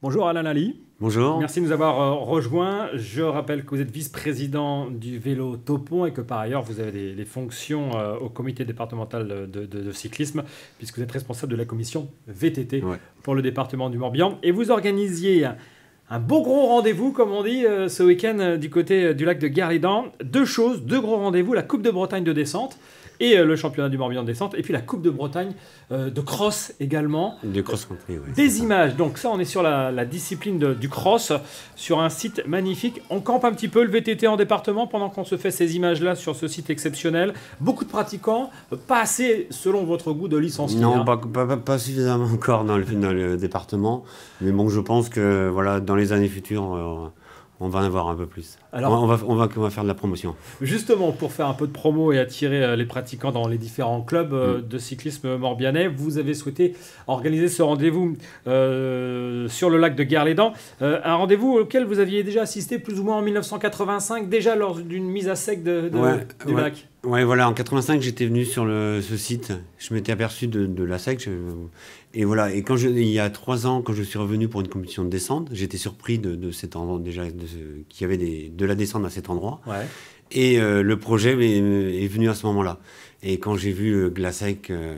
Bonjour Alain Lally. Bonjour. Merci de nous avoir euh, rejoints. Je rappelle que vous êtes vice-président du vélo Topon et que par ailleurs vous avez des, fonctions euh, au comité départemental de, cyclisme puisque vous êtes responsable de la commission VTT pour le département du Morbihan. Et vous organisiez un, beau gros rendez-vous, comme on dit, euh, ce week-end du côté du lac de garidan. Deux choses, deux gros rendez-vous, la Coupe de Bretagne de descente et euh, le championnat du Morbihan en descente, et puis la Coupe de Bretagne euh, de cross également. De cross Des images, donc ça on est sur la, discipline du cross, sur un site magnifique. On campe un petit peu le VTT en département pendant qu'on se fait ces images-là sur ce site exceptionnel. Beaucoup de pratiquants, pas assez selon votre goût de licencié. Non, hein. pas, suffisamment encore dans le, département, mais bon je pense que voilà, dans les années futures... Euh, on va en avoir un peu plus. Alors, on, va, faire de la promotion. Justement, pour faire un peu de promo et attirer euh, les pratiquants dans les différents clubs euh, mm. de cyclisme morbihanais, vous avez souhaité organiser ce rendez-vous euh, sur le lac de Guerlédan. un rendez-vous auquel vous aviez déjà assisté plus ou moins en 1985, déjà lors d'une mise à sec du lac. Ouais, voilà, en 85, j'étais venu sur ce site. Je m'étais aperçu de, la SEC. et voilà, et quand il y a trois ans, quand je suis revenu pour une compétition de descente, j'étais surpris de, cet endroit, déjà, qu'il y avait des, de la descente à cet endroit. Ouais. Et euh, le projet est, venu à ce moment-là. Et quand j'ai vu la sec, euh,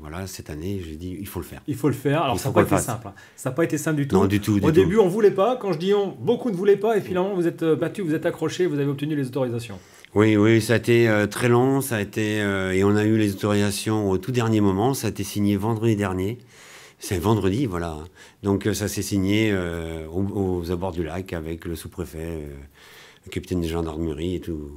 voilà, cette année, j'ai dit, il faut le faire. Il faut le faire. Alors, ça n'a pas été simple. Hein. Ça n'a pas été simple du tout. du tout. Au début, on ne voulait pas. Quand je dis on, beaucoup ne voulaient pas. Et finalement, vous êtes euh, battus, vous êtes accrochés, vous avez obtenu les autorisations. Oui, oui, ça a été euh, très long, ça a été euh, et on a eu les autorisations au tout dernier moment. Ça a été signé vendredi dernier. C'est vendredi, voilà. Donc euh, ça s'est signé aux, abords du lac avec le sous-préfet, le capitaine des gendarmerie et tout,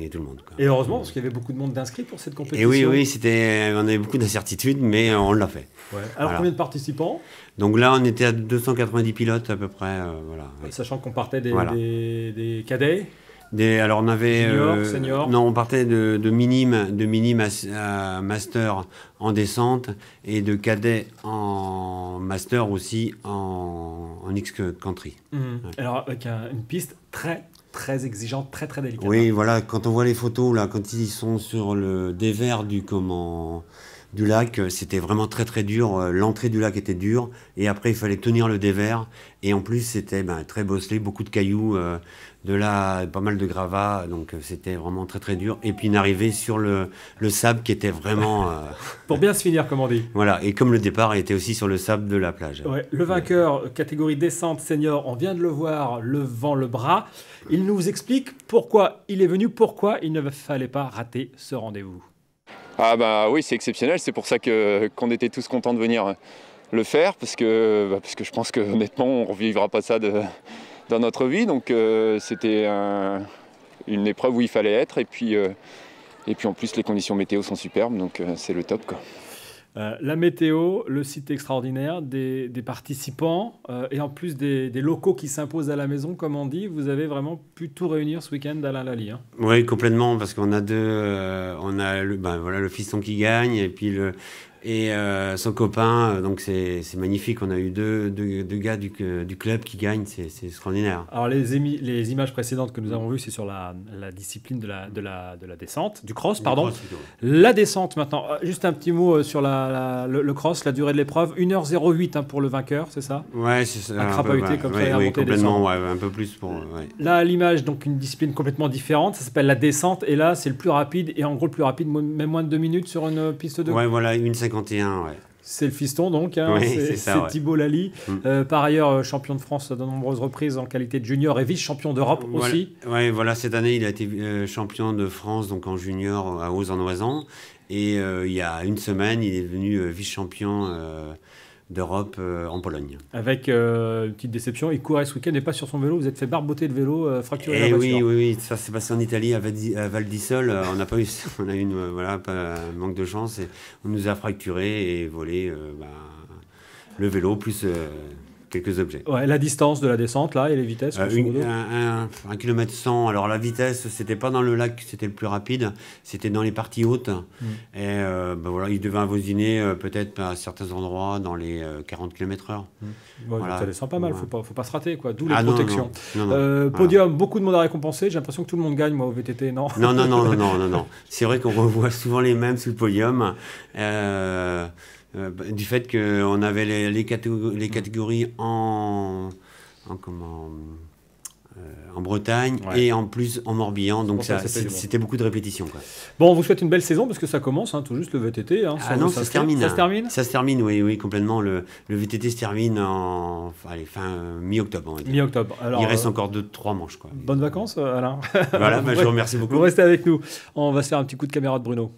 et, tout le monde. Et heureusement parce qu'il y avait beaucoup de monde d'inscrits pour cette compétition. oui, oui, c'était, on avait beaucoup d'incertitudes, mais on l'a fait. Alors combien de participants donc là, on était à 290 pilotes à peu près. Sachant qu'on partait des cadets alors on avait euh, senior. non on partait de, de de minime master en descente et de cadet en master aussi en, en X country. Mhm. Alors avec une piste très très exigeante, très très délicate. Oui, voilà, quand on voit les photos là, quand ils sont sur le dévers du comment du lac, euh, c'était vraiment très très dur. Euh, l'entrée du lac était dure et après il fallait tenir le dévers. Et en plus c'était ben, très bosselé, beaucoup de cailloux, euh, de là pas mal de gravats, donc c'était vraiment très très dur. Et puis une arrivée sur le, le sable qui était vraiment... Pour bien se finir comme on dit. Voilà, et comme le départ était aussi sur le sable de la plage. le vainqueur, catégorie descente senior, on vient de le voir levant le bras. Il nous explique pourquoi il est venu, pourquoi il ne fallait pas rater ce rendez-vous. Ah bah oui, c'est exceptionnel, c'est pour ça qu'on était tous contents de venir euh, le faire, parce que, bah, parce je pense que honnêtement on ne revivra pas ça dans notre vie. Donc euh, c'était une épreuve où il fallait être et puis, euh, et puis en plus les conditions météo sont superbes, donc c'est le top quoi. Euh, la météo, le site extraordinaire, des, participants euh, et en plus des, locaux qui s'imposent à la maison, comme on dit. Vous avez vraiment pu tout réunir ce week-end à la Lali. Hein. Oui, complètement, parce qu'on a deux. Euh, on a ben, voilà, le fiston qui gagne et puis le, et euh, son copain, euh, donc c'est magnifique. On a eu deux, deux, gars du, euh, du, club qui gagnent, c'est extraordinaire. Alors les, les, images précédentes que nous avons vues, c'est sur la, la, discipline de la, de, la, de la descente, du cross, pardon. la descente maintenant. Juste un petit mot sur la, le, cross, la durée de l'épreuve. 1h08 hein, pour le vainqueur, c'est ça Ouais, c'est ça. Un, comme ça, un peu plus pour. Là, l'image, donc une discipline complètement différente, ça s'appelle la descente. Et là, c'est le plus rapide, et en gros, le plus rapide, même moins de deux minutes sur une piste de. Ouais, voilà, une c'est le fiston donc, hein, c'est, Thibault Lally. Mm. Euh, par ailleurs, euh, champion de France de nombreuses reprises en qualité de junior et vice-champion d'Europe aussi. Oui, voilà, cette année il a été euh, champion de France donc en junior à aux en oisans Et il y a une semaine, il est devenu vice-champion d'Europe euh, en Pologne. Avec euh, une petite déception, il courait ce week-end et pas sur son vélo. Vous êtes fait barboter le vélo, euh, fracturé eh la oui, voiture. Oui, oui, ça s'est passé en Italie à Val on n'a pas eu, on a eu une, voilà, un manque de chance et on nous a fracturé et volé bah, le vélo plus quelques objets. Ouais, la distance de la descente, là, et les vitesses euh, un, kilomètre 100. Alors, la vitesse, c'était pas dans le lac c'était le plus rapide, c'était dans les parties hautes. Mm. Et euh, ben voilà, il devait avoisiner euh, peut-être à certains endroits dans les 40 euh, km/h. Mm. voilà. Ça descend pas mal, il faut, pas, faut pas se rater, quoi. D'où les ah protections. podium, beaucoup de monde à récompenser. J'ai l'impression que tout le monde gagne, moi, au VTT, non Non, non, non, non, non, non. C'est vrai qu'on revoit souvent les mêmes sous le podium. Euh, euh, du fait qu'on avait les, catégories, les catégories en, comment euh, en Bretagne et en plus en Morbihan. Donc c'était beaucoup de répétitions. Bon, on vous souhaite une belle saison parce que ça commence hein, tout juste le VTT. Hein, ah non, ça, se termine, ça, se termine. Ça se termine, oui, oui, complètement. Le, VTT se termine en fin euh, mi-octobre. Mi-octobre. Il reste encore deux, trois manches. Quoi. Bonnes vacances, Alain. Voilà, bah, je vous remercie beaucoup. Vous restez avec nous. On va se faire un petit coup de caméra de Bruno.